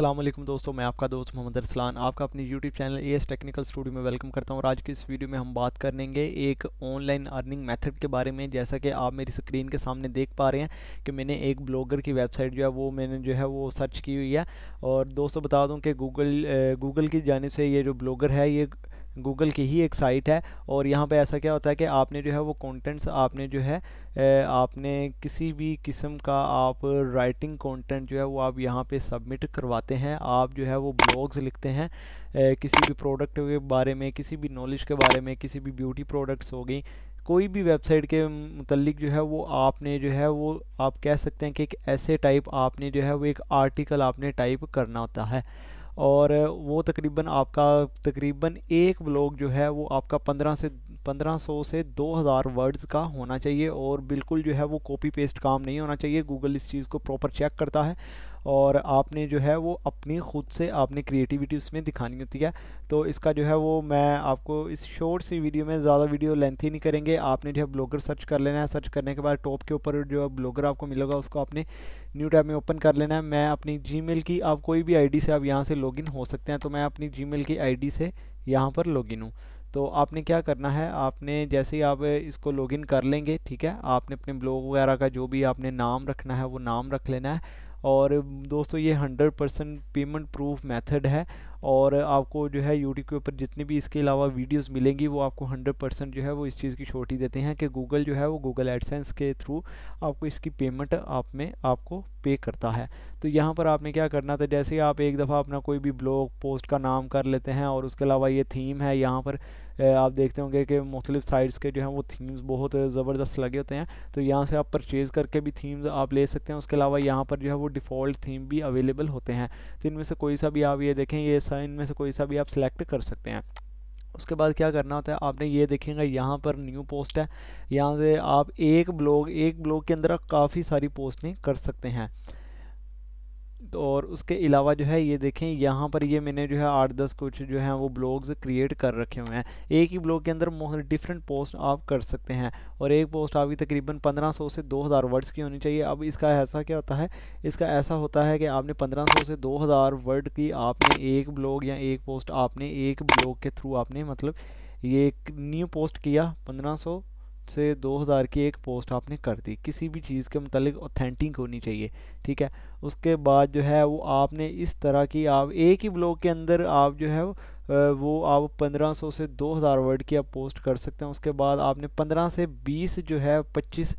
अल्लाम दोस्तों मैं आपका दोस्त मोहम्मद अरसलान आपका अपने YouTube channel A technical studio में वेलकम करता हूं और आज की इस वीडियो में हम बात करेंगे एक ऑनलाइन अर्निंग मेथड के बारे में जैसा कि आप मेरी स्क्रीन के सामने देख पा रहे हैं कि मैंने एक ब्लॉगर की वेबसाइट जो है वो मैंने जो है वो सर्च की हुई है और दोस्तों बता दूँ कि गूगल गूगल की जानब से ये जो ब्लॉगर है ये गूगल की ही एक साइट है और यहाँ पे ऐसा क्या होता है कि आपने जो है वो कंटेंट्स आपने जो है आपने किसी भी किस्म का आप राइटिंग कंटेंट जो है वो आप यहाँ पे सबमिट करवाते हैं आप जो है वो ब्लॉग्स लिखते हैं किसी भी प्रोडक्ट के बारे में किसी भी नॉलेज के बारे में किसी भी ब्यूटी प्रोडक्ट्स हो गई कोई भी वेबसाइट के मतलब जो है वो आपने जो है वो आप कह सकते हैं कि एक ऐसे टाइप आपने जो है वो एक आर्टिकल आपने टाइप करना होता है और वो तकरीबन आपका तकरीबन एक ब्लॉग जो है वो आपका पंद्रह से पंद्रह सौ से दो हज़ार वर्ड्स का होना चाहिए और बिल्कुल जो है वो कॉपी पेस्ट काम नहीं होना चाहिए गूगल इस चीज़ को प्रॉपर चेक करता है और आपने जो है वो अपनी खुद से आपने क्रिएटिविटी उसमें दिखानी होती है तो इसका जो है वो मैं आपको इस शॉर्ट सी वीडियो में ज़्यादा वीडियो लेंथ ही नहीं करेंगे आपने जो है ब्लॉगर सर्च कर लेना है सर्च करने के बाद टॉप के ऊपर जो है ब्लॉगर आपको मिलेगा उसको आपने न्यू टैब में ओपन कर लेना है मैं अपनी जी की आप कोई भी आई से आप यहाँ से लॉग हो सकते हैं तो मैं अपनी जी की आई से यहाँ पर लॉगिन हूँ तो आपने क्या करना है आपने जैसे ही आप इसको लॉगिन कर लेंगे ठीक है आपने अपने ब्लॉग वगैरह का जो भी आपने नाम रखना है वो नाम रख लेना है और दोस्तों ये hundred percent payment proof method है और आपको जो है यूट्यूब के ऊपर जितनी भी इसके अलावा वीडियोस मिलेंगी वो आपको 100 परसेंट जो है वो इस चीज़ की छोटी देते हैं कि गूगल जो है वो गूगल एडसेंस के थ्रू आपको इसकी पेमेंट आप में आपको पे करता है तो यहाँ पर आपने क्या करना था जैसे आप एक दफ़ा अपना कोई भी ब्लॉग पोस्ट का नाम कर लेते हैं और उसके अलावा ये थीम है यहाँ पर आप देखते होंगे कि मुख्तलिफ साइट्स के जो हैं वो थीम्स बहुत ज़बरदस्त लगे होते हैं तो यहाँ से आप परचेज़ करके भी थीम्स आप ले सकते हैं उसके अलावा यहाँ पर जो है वो डिफ़ॉल्ट थीम भी अवेलेबल होते हैं तो इनमें से कोई सा भी आप ये देखें ये इनमें से कोई सा भी आप सिलेक्ट कर सकते हैं उसके बाद क्या करना होता है आपने ये देखेंगे यहाँ पर न्यू पोस्ट है यहाँ से आप एक ब्लॉग एक ब्लॉग के अंदर काफ़ी सारी पोस्टें कर सकते हैं तो और उसके अलावा जो है ये देखें यहाँ पर ये मैंने जो है आठ दस कुछ जो है वो ब्लॉग्स क्रिएट कर रखे हुए हैं एक ही ब्लॉग के अंदर डिफरेंट पोस्ट आप कर सकते हैं और एक पोस्ट आपकी तकरीबन 1500 से 2000 वर्ड्स की होनी चाहिए अब इसका ऐसा क्या होता है इसका ऐसा होता है कि आपने 1500 से 2000 वर्ड की आपने एक ब्लॉग या एक पोस्ट आपने एक ब्लॉग के थ्रू आपने मतलब ये एक न्यू पोस्ट किया सौ से 2000 की एक पोस्ट आपने कर दी किसी भी चीज़ के मतलब ऑथेंटिक होनी चाहिए ठीक है उसके बाद जो है वो आपने इस तरह की आप एक ही ब्लॉग के अंदर आप जो है वो आप 1500 से 2000 वर्ड की आप पोस्ट कर सकते हैं उसके बाद आपने 15 से 20 जो है 25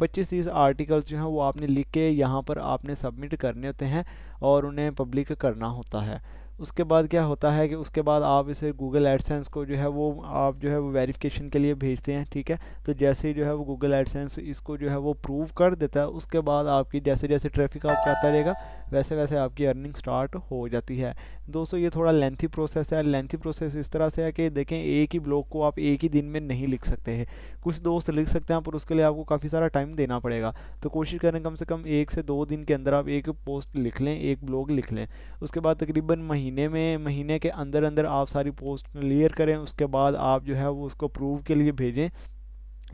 पच्चीस तीस आर्टिकल्स जो हैं वो आपने लिख के यहाँ पर आपने सबमिट करने होते हैं और उन्हें पब्लिक करना होता है उसके बाद क्या होता है कि उसके बाद आप इसे गूगल एडसेंस को जो है वो आप जो है वो वेरिफिकेशन के लिए भेजते हैं ठीक है तो जैसे ही जो है वो गूगल एडसेंस इसको जो है वो प्रूव कर देता है उसके बाद आपकी जैसे जैसे ट्रैफिक आप चाहता रहेगा वैसे वैसे आपकी अर्निंग स्टार्ट हो जाती है दोस्तों ये थोड़ा लेंथी प्रोसेस है लेंथी प्रोसेस इस तरह से है कि देखें एक ही ब्लॉग को आप एक ही दिन में नहीं लिख सकते हैं कुछ दोस्त लिख सकते हैं पर उसके लिए आपको काफ़ी सारा टाइम देना पड़ेगा तो कोशिश करें कम से कम एक से दो दिन के अंदर आप एक पोस्ट लिख लें एक ब्लॉग लिख लें उसके बाद तकरीबन महीने में महीने के अंदर अंदर आप सारी पोस्ट क्लियर करें उसके बाद आप जो है वो उसको प्रूव के लिए भेजें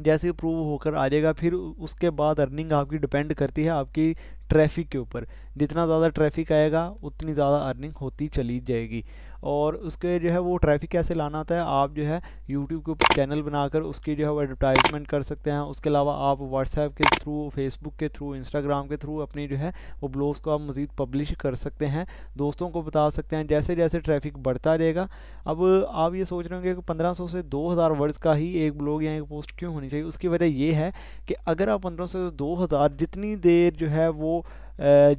जैसे अप्रूव होकर आ जाएगा फिर उसके बाद अर्निंग आपकी डिपेंड करती है आपकी ट्रैफिक के ऊपर जितना ज़्यादा ट्रैफिक आएगा उतनी ज़्यादा अर्निंग होती चली जाएगी और उसके जो है वो ट्रैफिक कैसे लाना आता है आप जो है यूट्यूब के ऊपर चैनल बनाकर उसकी जो है वो एडवर्टाइजमेंट कर सकते हैं उसके अलावा आप व्हाट्सएप के थ्रू फेसबुक के थ्रू इंस्टाग्राम के थ्रू अपनी जो है वो ब्लॉग्स को आप मज़ीद पब्लिश कर सकते हैं दोस्तों को बता सकते हैं जैसे जैसे ट्रैफिक बढ़ता जाएगा अब आप ये सोच रहे होंगे कि पंद्रह से दो हज़ार वर्ड्स का ही एक ब्लॉग या एक पोस्ट क्यों होनी चाहिए उसकी वजह यह है कि अगर आप पंद्रह से दो हज़ार जितनी देर जो है वो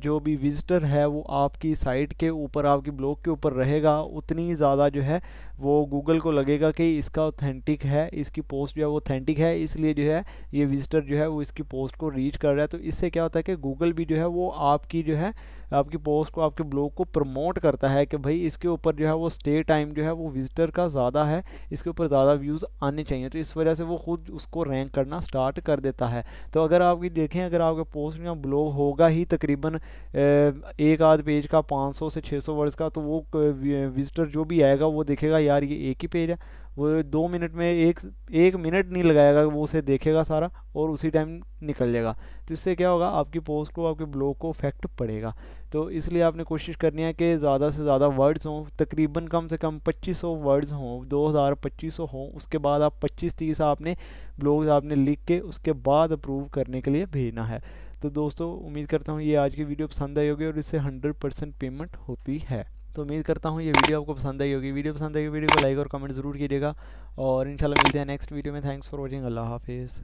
जो भी विज़िटर है वो आपकी साइट के ऊपर आपकी ब्लॉग के ऊपर रहेगा उतनी ज़्यादा जो है वो गूगल को लगेगा कि इसका ऑथेंटिक है इसकी पोस्ट जो है वो ऑथेंटिक है इसलिए जो है ये विजिटर जो है वो इसकी पोस्ट को रीच कर रहा है तो इससे क्या होता है कि गूगल भी जो है वो आपकी जो है आपकी पोस्ट को आपके ब्लॉग को प्रमोट करता है कि भाई इसके ऊपर जो है वो स्टे टाइम जो है वो विजिटर का ज़्यादा है इसके ऊपर ज़्यादा व्यूज़ आने चाहिए तो इस वजह से वो खुद उसको रैंक करना स्टार्ट कर देता है तो अगर आपकी देखें अगर आपके पोस्ट या ब्लॉग होगा ही तकरीबन एक आध पेज का पाँच से छः वर्ड्स का तो वो विजिटर जो भी आएगा वो देखेगा यार ये एक ही पेज है वो दो मिनट में एक एक मिनट नहीं लगाएगा वो उसे देखेगा सारा और उसी टाइम निकल जाएगा तो इससे क्या होगा आपकी पोस्ट को आपके ब्लॉग को इफेक्ट पड़ेगा तो इसलिए आपने कोशिश करनी है कि ज़्यादा से ज़्यादा वर्ड्स हों तकरीबन कम से कम 2500 वर्ड्स हों 2500 हों उसके बाद आप 25 तीस आपने ब्लॉग्स आपने लिख के उसके बाद अप्रूव करने के लिए भेजना है तो दोस्तों उम्मीद करता हूँ ये आज की वीडियो पसंद आई होगी और इससे हंड्रेड परसेंट पेमेंट होती है तो उम्मीद करता हूँ ये वीडियो आपको पसंद आई होगी वीडियो पसंद आएगी वीडियो को लाइक और कमेंट ज़रूर कीजिएगा और इंशाल्लाह मिलते हैं नेक्स्ट वीडियो में थैंक्स फॉर वॉचिंग अल्लाह हाफिज़